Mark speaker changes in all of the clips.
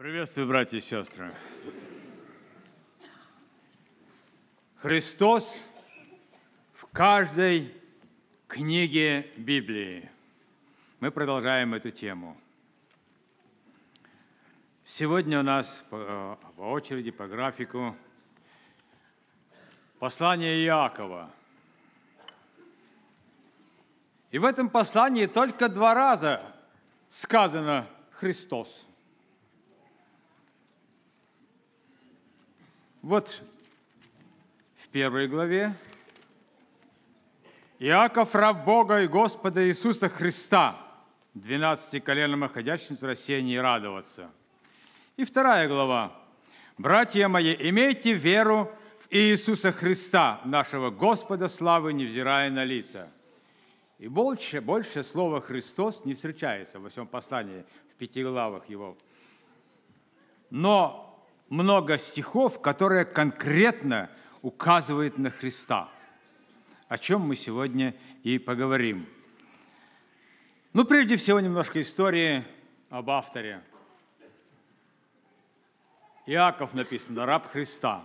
Speaker 1: Приветствую, братья и сестры. Христос в каждой книге Библии. Мы продолжаем эту тему. Сегодня у нас по, э, очереди, по графику, послание Иакова. И в этом послании только два раза сказано Христос – Вот в первой главе Иаков, раб Бога и Господа Иисуса Христа, двенадцати коленам ходящим в рассеянии радоваться. И вторая глава. Братья мои, имейте веру в Иисуса Христа, нашего Господа славы, невзирая на лица. И больше, больше слова «Христос» не встречается во всем послании, в пяти главах его. Но много стихов, которые конкретно указывают на Христа, о чем мы сегодня и поговорим. Ну, прежде всего, немножко истории об авторе. Иаков написано, раб Христа.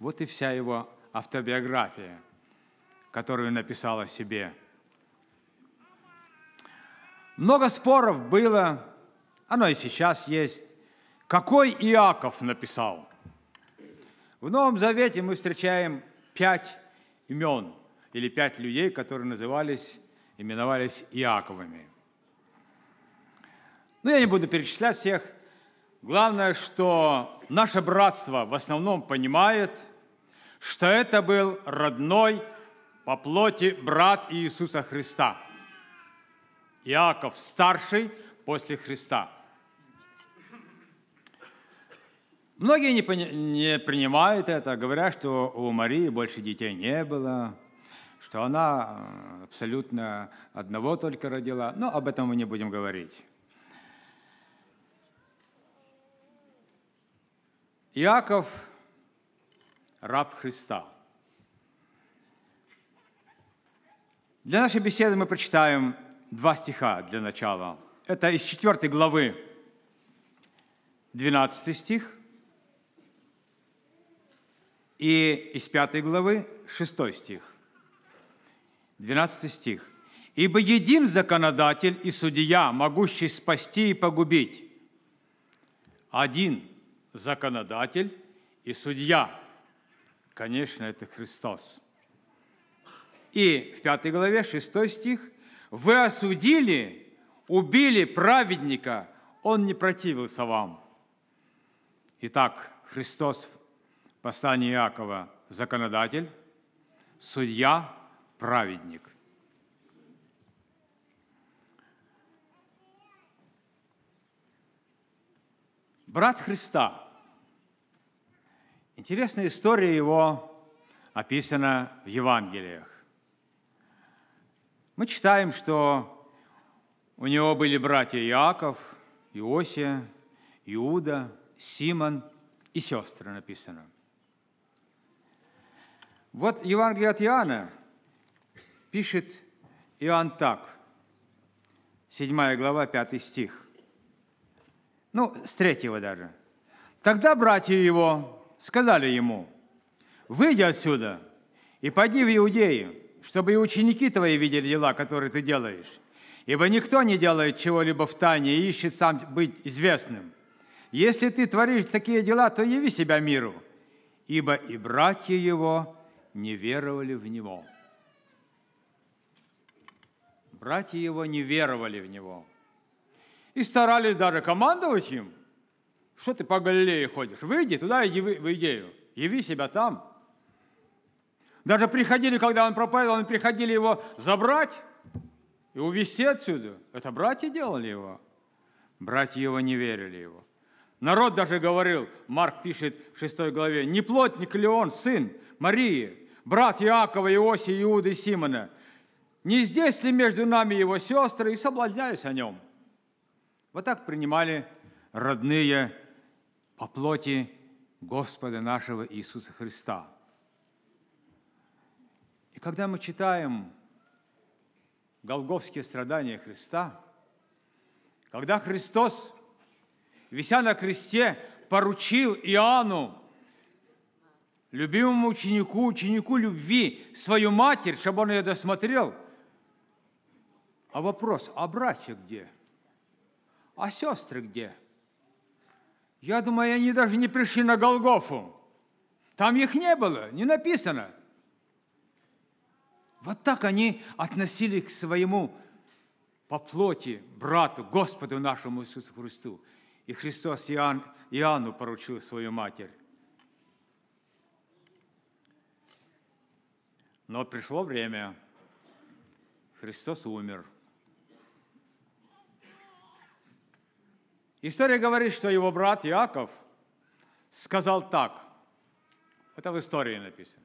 Speaker 1: Вот и вся его автобиография, которую написал о себе. Много споров было, оно и сейчас есть, какой Иаков написал? В Новом Завете мы встречаем пять имен или пять людей, которые назывались, именовались Иаковыми. Но ну, я не буду перечислять всех. Главное, что наше братство в основном понимает, что это был родной по плоти брат Иисуса Христа. Иаков старший после Христа – Многие не, пони- не принимают это, говоря, что у Марии больше детей не было, что она э, абсолютно одного только родила. Но об этом мы не будем говорить. Иаков – раб Христа. Для нашей беседы мы прочитаем два стиха для начала. Это из 4 главы, 12 стих – и из 5 главы 6 стих, 12 стих. «Ибо един законодатель и судья, могущий спасти и погубить». Один законодатель и судья. Конечно, это Христос. И в 5 главе 6 стих. «Вы осудили, убили праведника, он не противился вам». Итак, Христос Послание Иакова – законодатель, судья – праведник. Брат Христа. Интересная история его описана в Евангелиях. Мы читаем, что у него были братья Иаков, Иосия, Иуда, Симон и сестры написано – вот Евангелие от Иоанна пишет Иоанн так, 7 глава, 5 стих. Ну, с третьего даже. «Тогда братья его сказали ему, «Выйди отсюда и пойди в Иудею, чтобы и ученики твои видели дела, которые ты делаешь. Ибо никто не делает чего-либо в тайне и ищет сам быть известным. Если ты творишь такие дела, то яви себя миру, ибо и братья его не веровали в Него. Братья его не веровали в Него. И старались даже командовать им. Что ты по Галилее ходишь? Выйди туда, иди в Идею. Яви себя там. Даже приходили, когда он пропадал, они приходили его забрать и увезти отсюда. Это братья делали его. Братья его не верили его. Народ даже говорил, Марк пишет в 6 главе, не плотник ли он, сын Марии, брат Иакова, Иоси, Иуды, Симона, не здесь ли между нами его сестры, и соблазняюсь о нем? Вот так принимали родные по плоти Господа нашего Иисуса Христа. И когда мы читаем голговские страдания Христа, когда Христос, вися на кресте, поручил Иоанну любимому ученику, ученику любви, свою матерь, чтобы он ее досмотрел. А вопрос, а братья где? А сестры где? Я думаю, они даже не пришли на Голгофу. Там их не было, не написано. Вот так они относились к своему по плоти брату, Господу нашему Иисусу Христу. И Христос Иоанн, Иоанну поручил свою матерь. Но пришло время. Христос умер. История говорит, что его брат Иаков сказал так. Это в истории написано.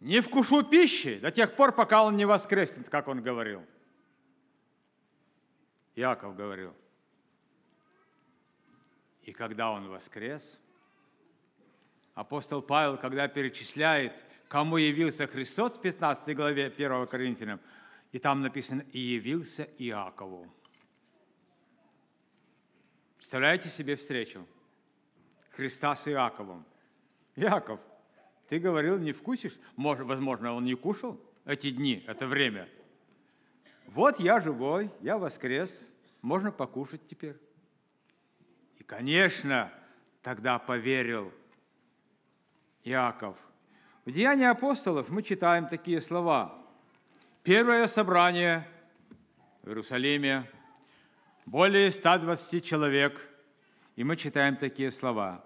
Speaker 1: «Не вкушу пищи до тех пор, пока он не воскреснет», как он говорил. Иаков говорил. И когда он воскрес, апостол Павел, когда перечисляет – кому явился Христос в 15 главе 1 Коринфянам, и там написано «И явился Иакову». Представляете себе встречу Христа с Иаковом? Иаков, ты говорил, не вкусишь? Может, возможно, он не кушал эти дни, это время. Вот я живой, я воскрес, можно покушать теперь. И, конечно, тогда поверил Иаков – в Деянии апостолов мы читаем такие слова. Первое собрание в Иерусалиме, более 120 человек, и мы читаем такие слова.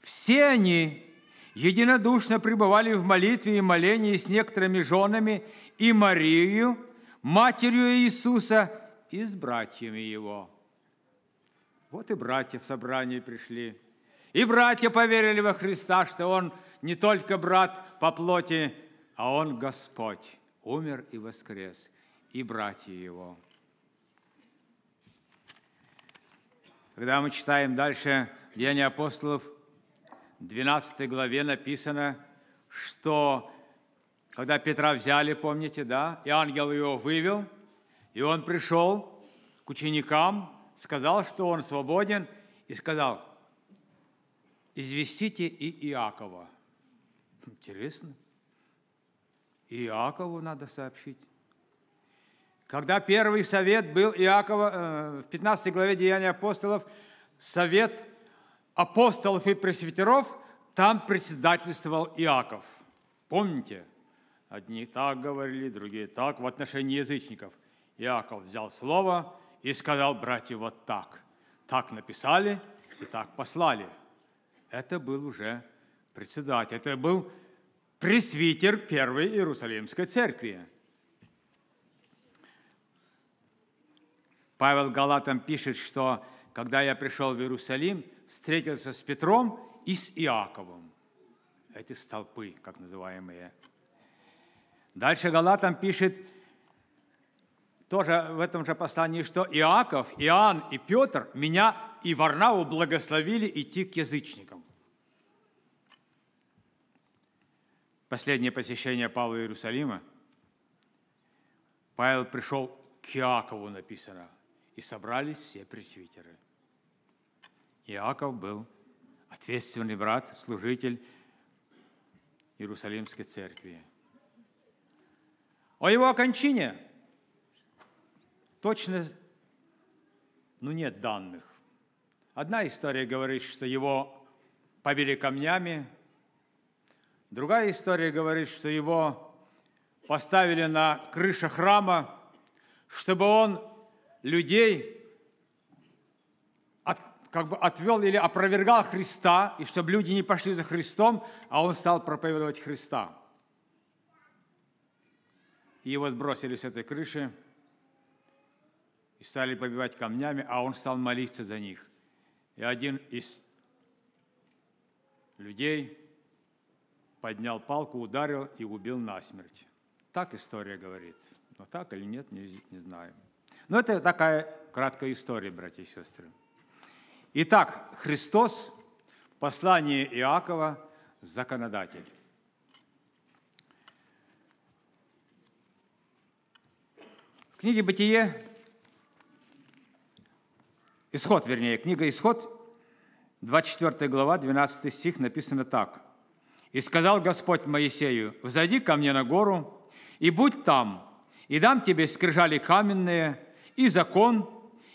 Speaker 1: «Все они единодушно пребывали в молитве и молении с некоторыми женами и Марию, матерью Иисуса, и с братьями Его». Вот и братья в собрании пришли. И братья поверили во Христа, что Он – не только брат по плоти, а он Господь, умер и воскрес, и братья его. Когда мы читаем дальше Деяния апостолов, в 12 главе написано, что когда Петра взяли, помните, да, и ангел его вывел, и он пришел к ученикам, сказал, что он свободен, и сказал, «Известите и Иакова». Интересно. Иакову надо сообщить. Когда первый совет был Иакова, э, в 15 главе Деяния апостолов, совет апостолов и пресвитеров, там председательствовал Иаков. Помните? Одни так говорили, другие так. В отношении язычников Иаков взял слово и сказал, братья, вот так. Так написали и так послали. Это был уже председатель, это был пресвитер Первой Иерусалимской церкви. Павел Галатам пишет, что когда я пришел в Иерусалим, встретился с Петром и с Иаковом. Эти столпы, как называемые. Дальше Галатам пишет, тоже в этом же послании, что Иаков, Иоанн и Петр меня и Варнаву благословили идти к язычникам. последнее посещение Павла Иерусалима, Павел пришел к Иакову, написано, и собрались все пресвитеры. Иаков был ответственный брат, служитель Иерусалимской церкви. О его кончине точно, ну нет данных. Одна история говорит, что его побили камнями, Другая история говорит, что его поставили на крыше храма, чтобы он людей от, как бы отвел или опровергал Христа, и чтобы люди не пошли за Христом, а он стал проповедовать Христа. И его сбросили с этой крыши и стали побивать камнями, а он стал молиться за них. И один из людей – поднял палку, ударил и убил насмерть. Так история говорит. Но так или нет, не, не знаю. Но это такая краткая история, братья и сестры. Итак, Христос в послании Иакова законодатель. В книге «Бытие», исход, вернее, книга «Исход», 24 глава, 12 стих написано так – и сказал Господь Моисею, «Взойди ко мне на гору и будь там, и дам тебе скрижали каменные, и закон,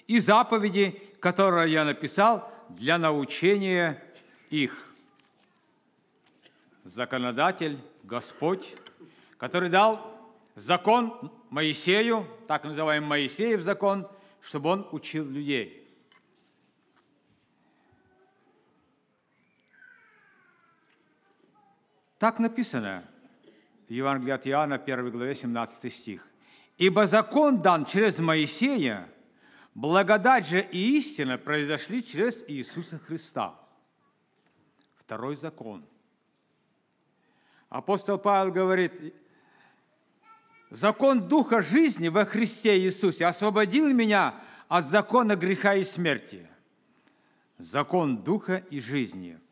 Speaker 1: и заповеди, которые я написал для научения их». Законодатель, Господь, который дал закон Моисею, так называемый Моисеев закон, чтобы он учил людей. Так написано в Евангелии от Иоанна, 1 главе, 17 стих. «Ибо закон дан через Моисея, благодать же и истина произошли через Иисуса Христа». Второй закон. Апостол Павел говорит, «Закон Духа жизни во Христе Иисусе освободил меня от закона греха и смерти». Закон Духа и жизни –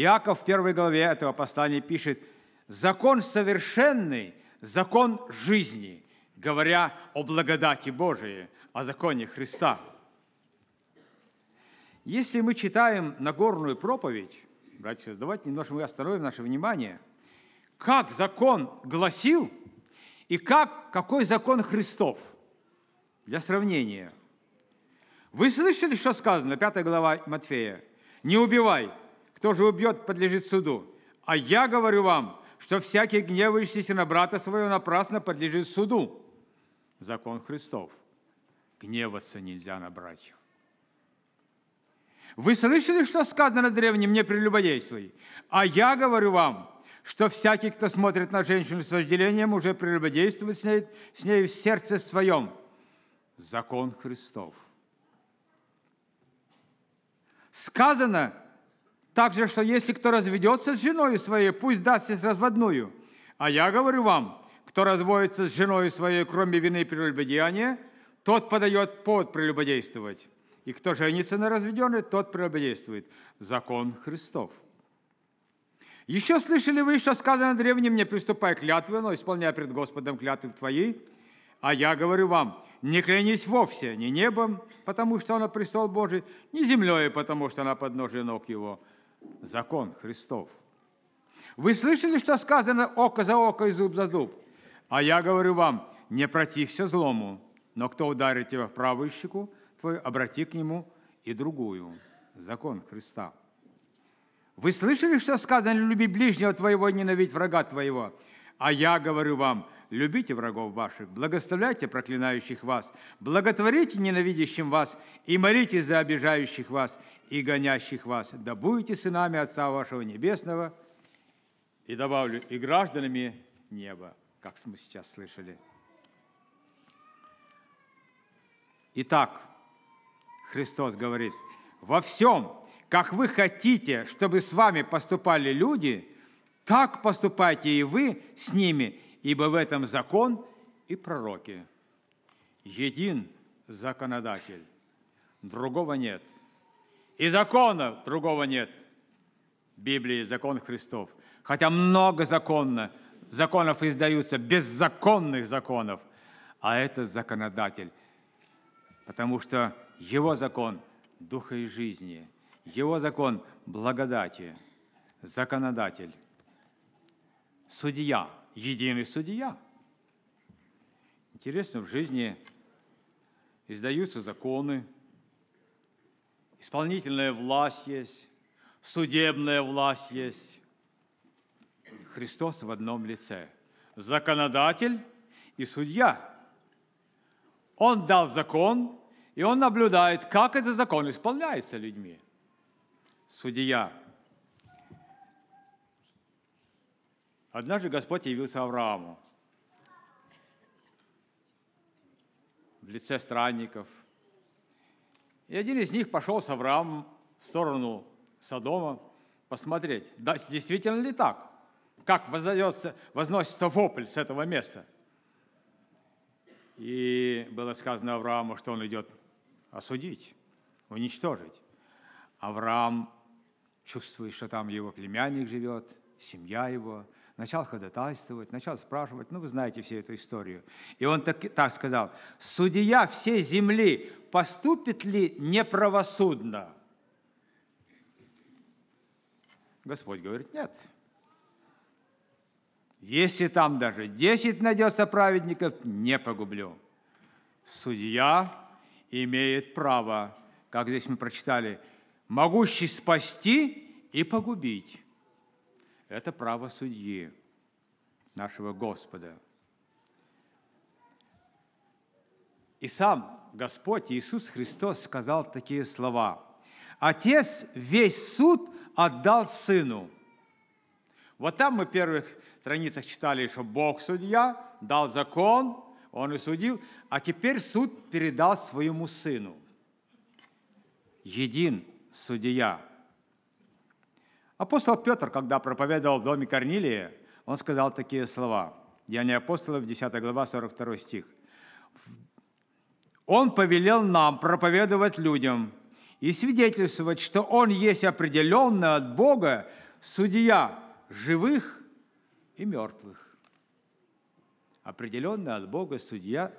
Speaker 1: Иаков в первой главе этого послания пишет, «Закон совершенный, закон жизни, говоря о благодати Божией, о законе Христа». Если мы читаем Нагорную проповедь, братья, давайте немножко мы остановим наше внимание, как закон гласил и как, какой закон Христов. Для сравнения. Вы слышали, что сказано, 5 глава Матфея? «Не убивай, кто же убьет, подлежит суду. А я говорю вам, что всякий гневающийся на брата своего напрасно подлежит суду. Закон Христов. Гневаться нельзя на братьев. Вы слышали, что сказано древним, не прелюбодействуй? А я говорю вам, что всякий, кто смотрит на женщину с вожделением, уже прелюбодействует с ней, с ней в сердце своем. Закон Христов. Сказано, также, что если кто разведется с женой своей, пусть даст ей разводную. А я говорю вам, кто разводится с женой своей, кроме вины прелюбодеяния, тот подает повод прелюбодействовать. И кто женится на разведенной, тот прелюбодействует. Закон Христов. Еще слышали вы, что сказано древним, не приступай к клятве, но исполняя пред Господом клятвы твои. А я говорю вам, не клянись вовсе ни небом, потому что оно престол Божий, ни землей, потому что она подножие ног его, закон Христов. Вы слышали, что сказано око за око и зуб за зуб? А я говорю вам, не протився злому, но кто ударит тебя в правую щеку, твою обрати к нему и другую. Закон Христа. Вы слышали, что сказано, люби ближнего твоего, ненавидь врага твоего? А я говорю вам, любите врагов ваших, благословляйте проклинающих вас, благотворите ненавидящим вас и молитесь за обижающих вас, и гонящих вас, да будете сынами Отца вашего Небесного, и добавлю, и гражданами неба, как мы сейчас слышали. Итак, Христос говорит, во всем, как вы хотите, чтобы с вами поступали люди, так поступайте и вы с ними, ибо в этом закон и пророки. Един законодатель, другого нет – и закона другого нет. Библии закон Христов. Хотя много законно, законов издаются, беззаконных законов. А это законодатель. Потому что его закон – духа и жизни. Его закон – благодати. Законодатель. Судья. Единый судья. Интересно, в жизни издаются законы, Исполнительная власть есть, судебная власть есть. Христос в одном лице. Законодатель и судья. Он дал закон, и он наблюдает, как этот закон исполняется людьми. Судья. Однажды Господь явился Аврааму в лице странников – и один из них пошел с Авраамом в сторону Содома посмотреть, да, действительно ли так, как возносится, возносится вопль с этого места. И было сказано Аврааму, что он идет осудить, уничтожить. Авраам чувствует, что там его племянник живет, семья его – Начал ходатайствовать, начал спрашивать. Ну, вы знаете всю эту историю. И он так, так сказал, «Судья всей земли поступит ли неправосудно?» Господь говорит, «Нет». Если там даже 10 найдется праведников, не погублю. Судья имеет право, как здесь мы прочитали, могущий спасти и погубить. Это право судьи нашего Господа. И сам Господь Иисус Христос сказал такие слова. Отец весь суд отдал Сыну. Вот там мы в первых страницах читали, что Бог судья, дал закон, он и судил, а теперь суд передал своему Сыну. Един судья – Апостол Петр, когда проповедовал в доме Корнилия, он сказал такие слова. Деяния апостолов, 10 глава, 42 стих. «Он повелел нам проповедовать людям и свидетельствовать, что Он есть определенный от Бога судья живых и мертвых». определенный от Бога судья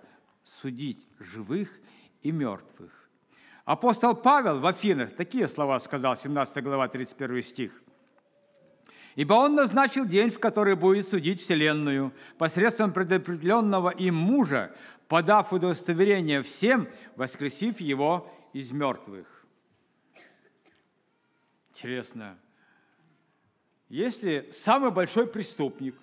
Speaker 1: судить живых и мертвых. Апостол Павел в Афинах такие слова сказал, 17 глава, 31 стих. Ибо Он назначил день, в который будет судить Вселенную, посредством предопределенного им мужа, подав удостоверение всем, воскресив его из мертвых. Интересно, если самый большой преступник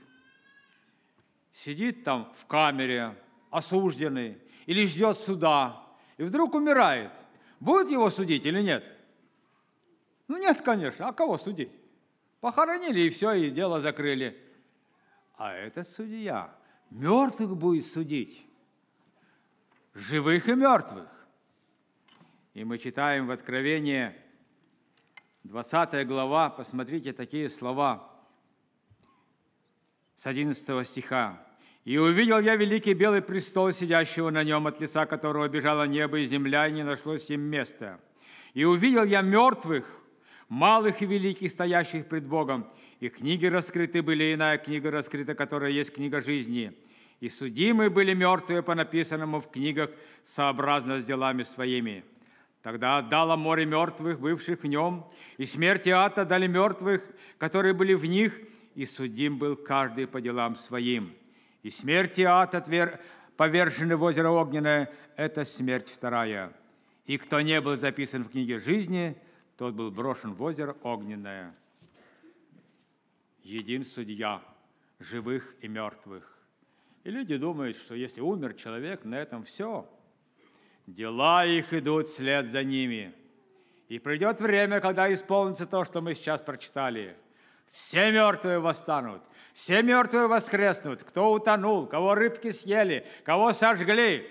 Speaker 1: сидит там в камере, осужденный, или ждет суда, и вдруг умирает, будут его судить или нет? Ну нет, конечно, а кого судить? Похоронили и все, и дело закрыли. А этот судья мертвых будет судить, живых и мертвых. И мы читаем в Откровении 20 глава, посмотрите такие слова с 11 стиха. «И увидел я великий белый престол, сидящего на нем, от лица которого бежало небо и земля, и не нашлось им места. И увидел я мертвых, малых и великих, стоящих пред Богом. И книги раскрыты были, иная книга раскрыта, которая есть книга жизни. И судимы были мертвые по написанному в книгах сообразно с делами своими. Тогда отдало море мертвых, бывших в нем, и смерти ата дали мертвых, которые были в них, и судим был каждый по делам своим. И смерти ад отвер... повержены в озеро огненное – это смерть вторая. И кто не был записан в книге жизни – тот был брошен в озеро огненное. Един судья живых и мертвых. И люди думают, что если умер человек, на этом все. Дела их идут вслед за ними. И придет время, когда исполнится то, что мы сейчас прочитали. Все мертвые восстанут, все мертвые воскреснут, кто утонул, кого рыбки съели, кого сожгли.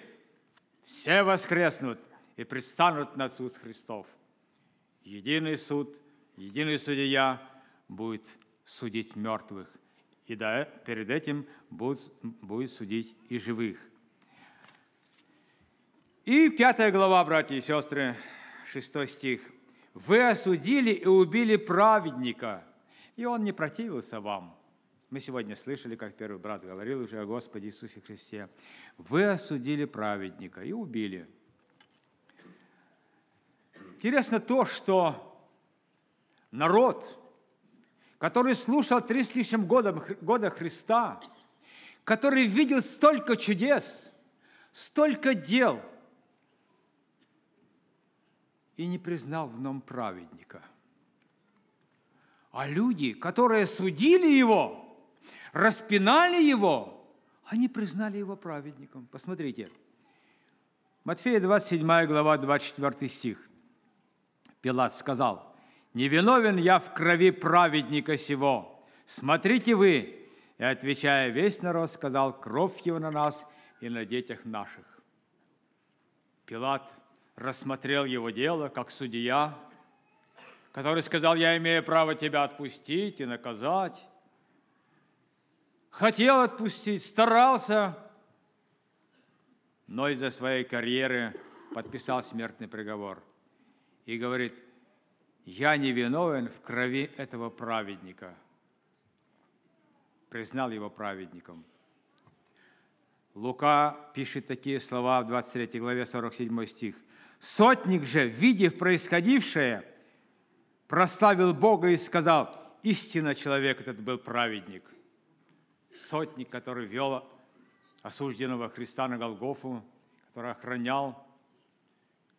Speaker 1: Все воскреснут и предстанут на суд Христов единый суд, единый судья будет судить мертвых, и да, перед этим будет, будет судить и живых. И пятая глава, братья и сестры, шестой стих. «Вы осудили и убили праведника, и он не противился вам». Мы сегодня слышали, как первый брат говорил уже о Господе Иисусе Христе. «Вы осудили праведника и убили». Интересно то, что народ, который слушал три с лишним года, года Христа, который видел столько чудес, столько дел, и не признал в нем праведника. А люди, которые судили его, распинали его, они признали его праведником. Посмотрите, Матфея 27 глава, 24 стих. Пилат сказал, «Невиновен я в крови праведника сего. Смотрите вы!» И, отвечая, весь народ сказал, «Кровь его на нас и на детях наших». Пилат рассмотрел его дело, как судья, который сказал, «Я имею право тебя отпустить и наказать». Хотел отпустить, старался, но из-за своей карьеры подписал смертный приговор и говорит, я не виновен в крови этого праведника. Признал его праведником. Лука пишет такие слова в 23 главе 47 стих. Сотник же, видев происходившее, прославил Бога и сказал, истинно человек этот был праведник. Сотник, который вел осужденного Христа на Голгофу, который охранял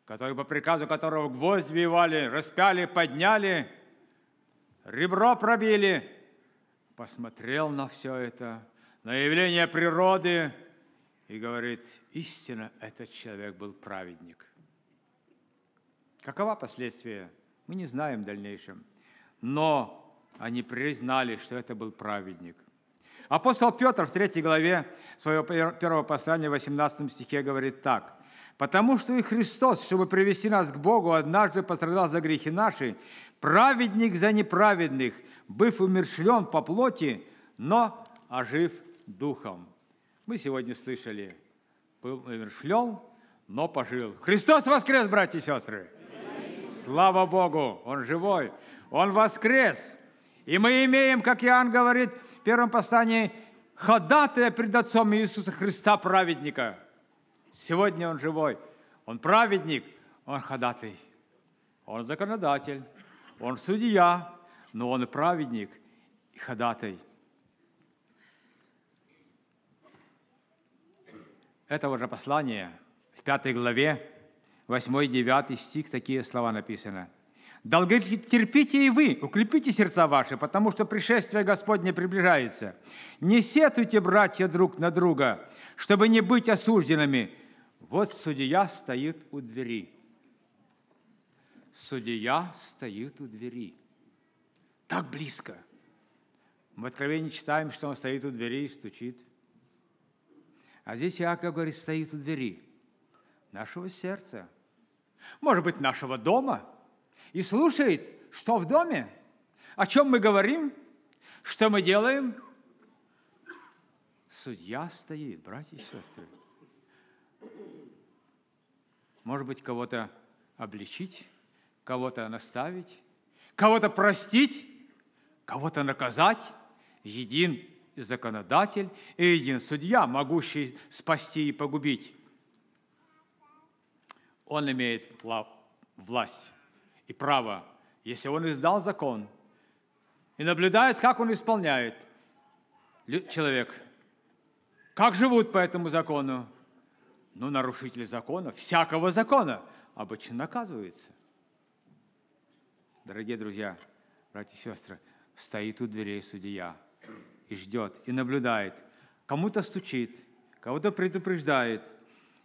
Speaker 1: который, по приказу которого гвоздь вбивали, распяли, подняли, ребро пробили, посмотрел на все это, на явление природы и говорит, истинно этот человек был праведник. Какова последствия? Мы не знаем в дальнейшем. Но они признали, что это был праведник. Апостол Петр в 3 главе своего первого послания в 18 стихе говорит так. Потому что и Христос, чтобы привести нас к Богу, однажды пострадал за грехи наши, праведник за неправедных, быв умершлен по плоти, но ожив духом. Мы сегодня слышали, был умершлен, но пожил. Христос воскрес, братья и сестры! Слава Богу, Он живой, Он воскрес. И мы имеем, как Иоанн говорит в первом послании, ходатая пред Отцом Иисуса Христа праведника – Сегодня он живой. Он праведник, он ходатай. Он законодатель, он судья, но он и праведник, и ходатай. Этого же послания в пятой главе, 8-9 стих такие слова написаны – Долго терпите и вы, укрепите сердца ваши, потому что пришествие Господне приближается. Не сетуйте, братья, друг на друга, чтобы не быть осужденными. Вот судья стоит у двери. Судья стоит у двери. Так близко. В Откровении читаем, что он стоит у двери и стучит. А здесь Иаков говорит, стоит у двери нашего сердца. Может быть, нашего дома – и слушает, что в доме, о чем мы говорим, что мы делаем. Судья стоит, братья и сестры. Может быть, кого-то обличить, кого-то наставить, кого-то простить, кого-то наказать. Един законодатель и един судья, могущий спасти и погубить. Он имеет власть и право. Если он издал закон и наблюдает, как он исполняет, человек, как живут по этому закону? Ну, нарушители закона, всякого закона, обычно наказываются. Дорогие друзья, братья и сестры, стоит у дверей судья и ждет, и наблюдает. Кому-то стучит, кого-то предупреждает.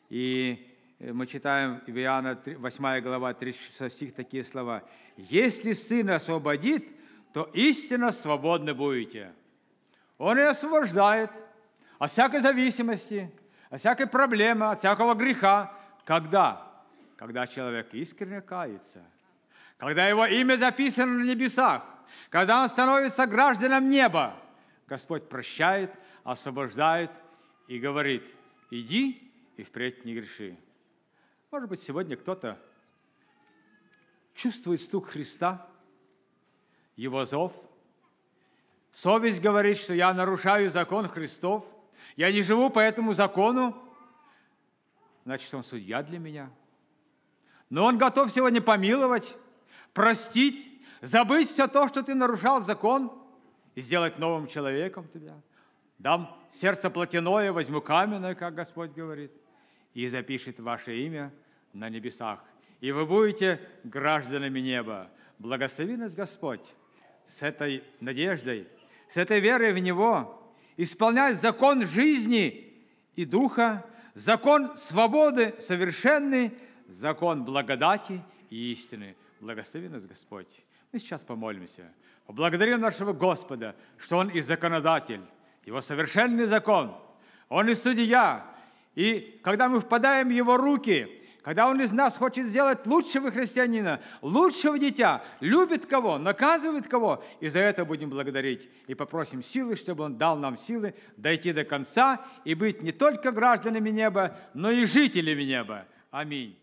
Speaker 1: И Э, мы читаем в Иоанна 8 глава 36 стих такие слова. «Если Сын освободит, то истинно свободны будете». Он и освобождает от всякой зависимости, от всякой проблемы, от всякого греха. Когда? Когда человек искренне кается, когда его имя записано на небесах, когда он становится гражданом неба. Господь прощает, освобождает и говорит, иди и впредь не греши. Может быть, сегодня кто-то чувствует стук Христа, его зов. Совесть говорит, что я нарушаю закон Христов, я не живу по этому закону, значит, он судья для меня. Но он готов сегодня помиловать, простить, забыть все то, что ты нарушал закон, и сделать новым человеком тебя. Дам сердце плотяное, возьму каменное, как Господь говорит, и запишет ваше имя – на небесах, и вы будете гражданами неба. Благослови нас Господь с этой надеждой, с этой верой в Него, исполнять закон жизни и духа, закон свободы совершенный, закон благодати и истины. Благослови нас Господь. Мы сейчас помолимся. Благодарим нашего Господа, что Он и законодатель, Его совершенный закон. Он и судья. И когда мы впадаем в Его руки – когда Он из нас хочет сделать лучшего христианина, лучшего дитя, любит кого, наказывает кого, и за это будем благодарить. И попросим силы, чтобы Он дал нам силы дойти до конца и быть не только гражданами неба, но и жителями неба. Аминь.